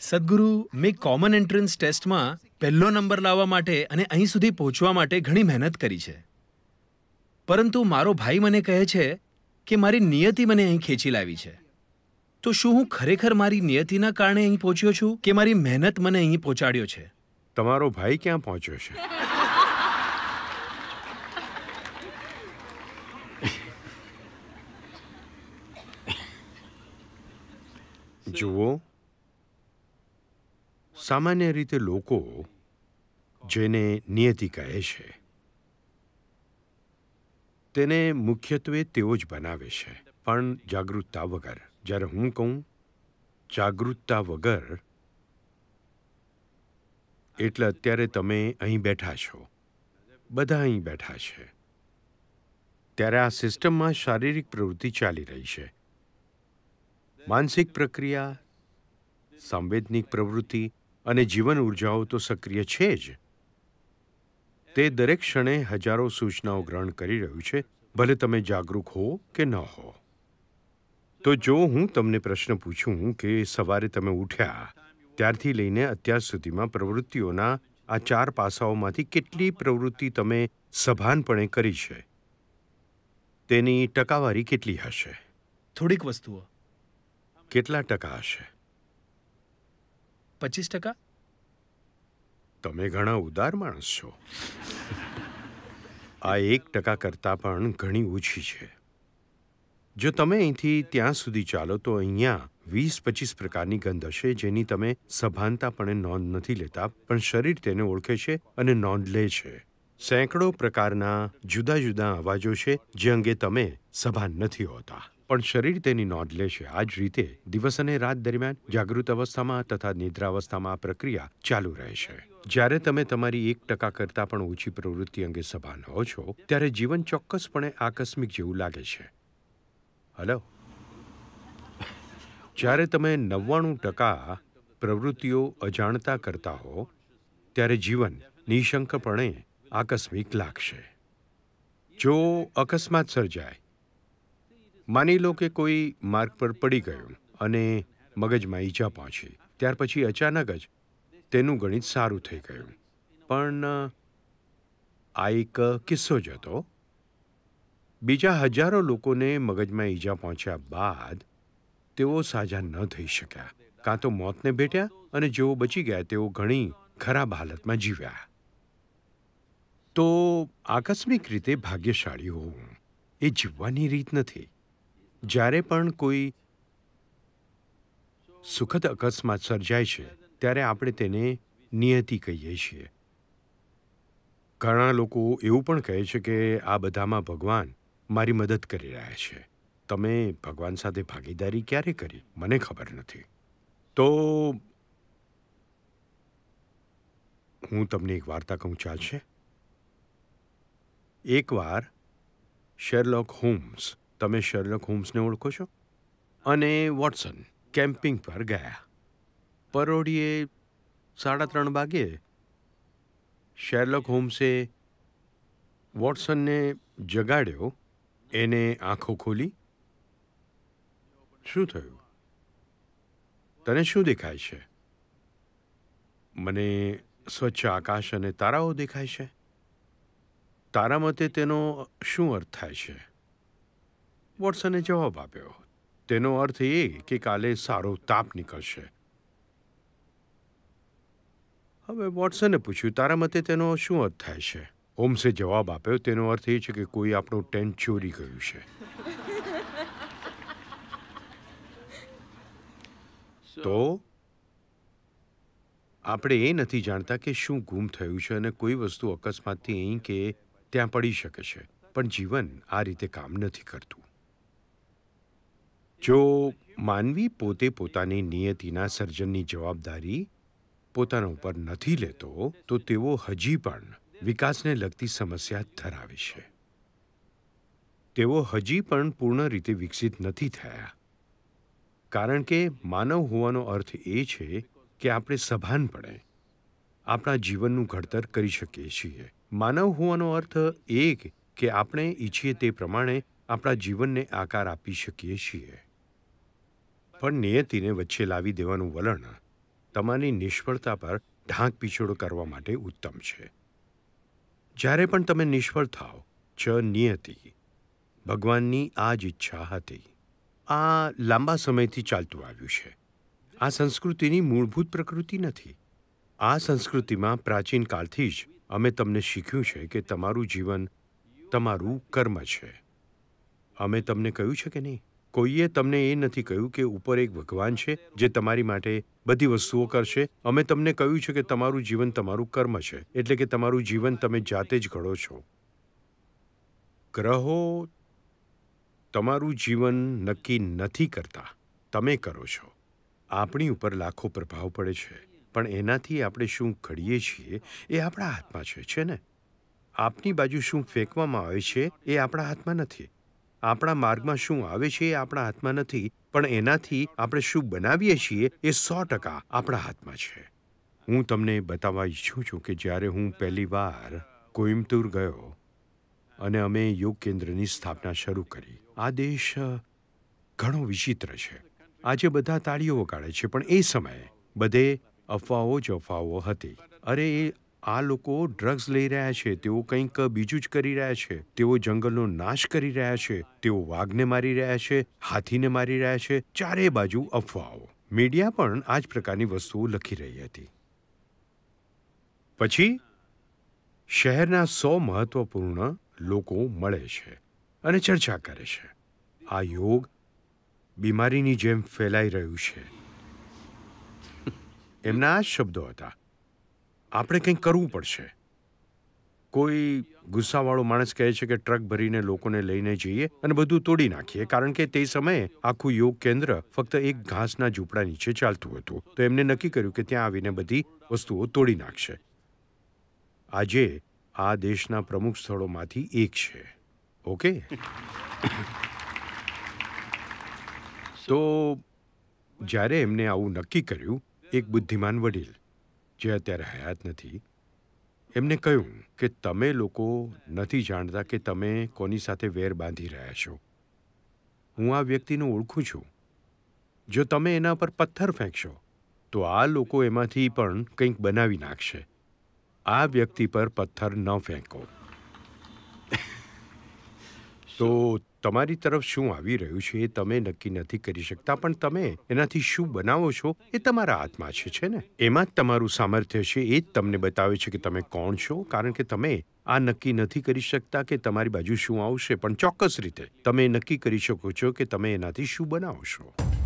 સદગુરુ મેં common entrance ટેસ્ટમાં પહેલો નંબર લાવવા માટે અને અહીં સુધી પહોંચવા માટે ઘણી મહેનત કરી છે પરંતુ મારો ભાઈ મને કહે છે કે મારી નિયતિ મને અહીં ખેંચી લાવી છે તો શું હું ખરેખર મારી નિયતિના કારણે અહીં પહોંચ્યો છું કે મારી મહેનત મને અહીં પહોંચાડ્યો છે તમારો ભાઈ ક્યાં પહોંચ્યો છે જુઓ સામાન્ય રીતે લોકો જેને નિયતિ કહે છે તેને મુખ્યત્વે તેઓ જ બનાવે છે પણ જાગૃતતા વગર જ્યારે હું કહું જાગૃતતા વગર એટલે અત્યારે તમે અહીં બેઠા છો બધા અહીં બેઠા છે ત્યારે આ સિસ્ટમમાં શારીરિક પ્રવૃત્તિ ચાલી રહી છે માનસિક પ્રક્રિયા સાંવેદનિક પ્રવૃત્તિ અને જીવન ઉર્જાઓ તો સક્રિય છે જ તે દરેક ક્ષણે હજારો સૂચનાઓ ગ્રહણ કરી રહ્યું છે ભલે તમે જાગૃત હો કે ન હો તો જો હું તમને પ્રશ્ન પૂછું કે સવારે તમે ઉઠ્યા ત્યારથી લઈને અત્યાર સુધીમાં પ્રવૃત્તિઓના આ ચાર પાસાઓમાંથી કેટલી પ્રવૃત્તિ તમે સભાનપણે કરી છે તેની ટકાવારી કેટલી હશે થોડીક વસ્તુઓ કેટલા ટકા હશે પચીસ ટકા તમે ઘણા ઉદાર માણસ છો આ એક ટકા કરતાં પણ ઘણી ઓછી છે જો તમે અહીંથી ત્યાં સુધી ચાલો તો અહીંયા વીસ પચીસ પ્રકારની ગંધ હશે જેની તમે સભાનતાપણે નોંધ નથી લેતા પણ શરીર તેને ઓળખે છે અને નોંધ લે છે સેંકડો પ્રકારના જુદા જુદા અવાજો છે જે અંગે તમે સભાન નથી હોતા પણ શરીર તેની નોંધ લેશે આ જ રીતે દિવસ અને રાત દરમિયાન જાગૃત અવસ્થામાં તથા નિદ્રાવસ્થામાં આ પ્રક્રિયા ચાલુ રહેશે જ્યારે તમે તમારી એક ટકા કરતાં પણ ઓછી પ્રવૃત્તિ અંગે સભાન હો છો ત્યારે જીવન ચોક્કસપણે આકસ્મિક જેવું લાગે છે હલો જ્યારે તમે નવ્વાણું ટકા પ્રવૃત્તિઓ અજાણતા કરતા હો ત્યારે જીવન નિશંકપણે આકસ્મિક લાગશે જો અકસ્માત સર્જાય માની લો કે કોઈ માર્ગ પર પડી ગયો અને મગજમાં ઈજા પહોંચી ત્યાર પછી અચાનક જ તેનું ગણિત સારું થઈ ગયું પણ આ એક કિસ્સો જ હતો બીજા હજારો લોકોને મગજમાં ઈજા પહોંચ્યા બાદ તેઓ સાજા ન થઈ શક્યા કાં તો મોતને ભેટ્યા અને જેઓ બચી ગયા તેઓ ઘણી ખરાબ હાલતમાં જીવ્યા તો આકસ્મિક રીતે ભાગ્યશાળી હોવું એ જીવવાની રીત નથી જ્યારે પણ કોઈ સુખદ અકસ્માત સર્જાય છે ત્યારે આપણે તેને નિયતિ કહીએ છીએ ઘણા લોકો એવું પણ કહે છે કે આ બધામાં ભગવાન મારી મદદ કરી રહ્યા છે તમે ભગવાન સાથે ભાગીદારી ક્યારે કરી મને ખબર નથી તો હું તમને એક વાર્તા કહું ચાલશે એકવાર શેરલોક હોમ્સ તમે શર્લક હોમ્સને ઓળખો છો અને વોટસન કેમ્પિંગ પર ગયા પરોઢીએ સાડા ત્રણ વાગે શેરલોક હોમ્સે વોટસનને જગાડ્યો એને આંખો ખોલી શું થયું તને શું દેખાય છે મને સ્વચ્છ આકાશ અને તારાઓ દેખાય છે તારા મતે તેનો શું અર્થ થાય છે વોટસને જવાબ આપ્યો તેનો અર્થ એ કે કાલે સારો તાપ નીકળશે હવે વોટસને પૂછ્યું તારા મતે તેનો શું અર્થ થાય છે હોમ્સે જવાબ આપ્યો તેનો અર્થ એ છે કે કોઈ આપણું ટેન્ટ ચોરી ગયું છે તો આપણે એ નથી જાણતા કે શું ગુમ થયું છે અને કોઈ વસ્તુ અકસ્માતથી અહીં કે ત્યાં પડી શકે છે પણ જીવન આ રીતે કામ નથી કરતું જો માનવી પોતે પોતાની નિયતિના સર્જનની જવાબદારી પોતાના ઉપર નથી લેતો તો તેઓ હજી પણ વિકાસને લગતી સમસ્યા ધરાવે છે તેઓ હજી પણ પૂર્ણ રીતે વિકસિત નથી થયા કારણ કે માનવ હોવાનો અર્થ એ છે કે આપણે સભાનપણે આપણા જીવનનું ઘડતર કરી શકીએ છીએ માનવ હોવાનો અર્થ એક કે આપણે ઈચ્છીએ તે પ્રમાણે આપણા જીવનને આકાર આપી શકીએ છીએ પણ નિયતિને વચ્ચે લાવી દેવાનું વલણ તમારી નિષ્ફળતા પર ઢાંક પીછોડો કરવા માટે ઉત્તમ છે જ્યારે પણ તમે નિષ્ફળ થાઓ ચ નિયતિ ભગવાનની આ જ ઈચ્છા હતી આ લાંબા સમયથી ચાલતું આવ્યું છે આ સંસ્કૃતિની મૂળભૂત પ્રકૃતિ નથી આ સંસ્કૃતિમાં પ્રાચીન કાળથી જ અમે તમને શીખ્યું છે કે તમારું જીવન તમારું કર્મ છે અમે તમને કહ્યું છે કે નહીં કોઈએ તમને એ નથી કહ્યું કે ઉપર એક ભગવાન છે જે તમારી માટે બધી વસ્તુઓ કરશે અમે તમને કહ્યું છે કે તમારું જીવન તમારું કર્મ છે એટલે કે તમારું જીવન તમે જાતે જ ઘડો છો ગ્રહો તમારું જીવન નક્કી નથી કરતા તમે કરો છો આપણી ઉપર લાખો પ્રભાવ પડે છે પણ એનાથી આપણે શું ઘડીએ છીએ એ આપણા હાથમાં છે છે ને આપની બાજુ શું ફેંકવામાં આવે છે એ આપણા હાથમાં નથી આપણા માર્ગમાં શું આવે છે એ આપણા હાથમાં નથી પણ એનાથી આપણે શું બનાવીએ છીએ એ સો ટકા આપણા હાથમાં છે હું તમને બતાવવા ઈચ્છું છું કે જ્યારે હું પહેલીવાર વાર કોઇમ્બતુર ગયો અને અમે યોગ કેન્દ્રની સ્થાપના શરૂ કરી આ દેશ ઘણો વિચિત્ર છે આજે બધા તાળીઓ વગાડે છે પણ એ સમયે બધે અફવાઓ જ અફવાઓ હતી અરે એ આ લોકો ડ્રગ્સ લઈ રહ્યા છે તેઓ કંઈક બીજું જ કરી રહ્યા છે તેઓ જંગલનો નાશ કરી રહ્યા છે તેઓ વાઘને મારી રહ્યા છે હાથીને મારી રહ્યા છે ચારે બાજુ અફવાઓ મીડિયા પણ આ જ પ્રકારની વસ્તુઓ લખી રહી હતી પછી શહેરના સો મહત્વપૂર્ણ લોકો મળે છે અને ચર્ચા કરે છે આ યોગ બીમારીની જેમ ફેલાઈ રહ્યું છે એમના આ શબ્દો હતા આપણે કંઈક કરવું પડશે કોઈ ગુસ્સાવાળો માણસ કહે છે કે ટ્રક ભરીને લોકોને લઈને જઈએ અને બધું તોડી નાખીએ કારણ કે તે સમયે આખું યોગ કેન્દ્ર ફક્ત એક ઘાસના ઝૂંપડા નીચે ચાલતું હતું તો એમને નક્કી કર્યું કે ત્યાં આવીને બધી વસ્તુઓ તોડી નાખશે આજે આ દેશના પ્રમુખ સ્થળોમાંથી એક છે ઓકે તો જ્યારે એમને આવું નક્કી કર્યું એક બુદ્ધિમાન વડીલ જે અત્યારે હયાત નથી એમને કહ્યું કે તમે લોકો નથી જાણતા કે તમે કોની સાથે વેર બાંધી રહ્યા છો હું આ વ્યક્તિને ઓળખું છું જો તમે એના પર પથ્થર ફેંકશો તો આ લોકો એમાંથી પણ કંઈક બનાવી નાખશે આ વ્યક્તિ પર પથ્થર ન ફેંકો તો તમારી તરફ શું આવી રહ્યું છે એ તમે નક્કી નથી કરી શકતા પણ તમે એનાથી શું બનાવો છો એ તમારા હાથમાં છે છે ને એમાં જ તમારું સામર્થ્ય છે એ જ તમને બતાવે છે કે તમે કોણ છો કારણ કે તમે આ નક્કી નથી કરી શકતા કે તમારી બાજુ શું આવશે પણ ચોક્કસ રીતે તમે નક્કી કરી શકો છો કે તમે એનાથી શું બનાવશો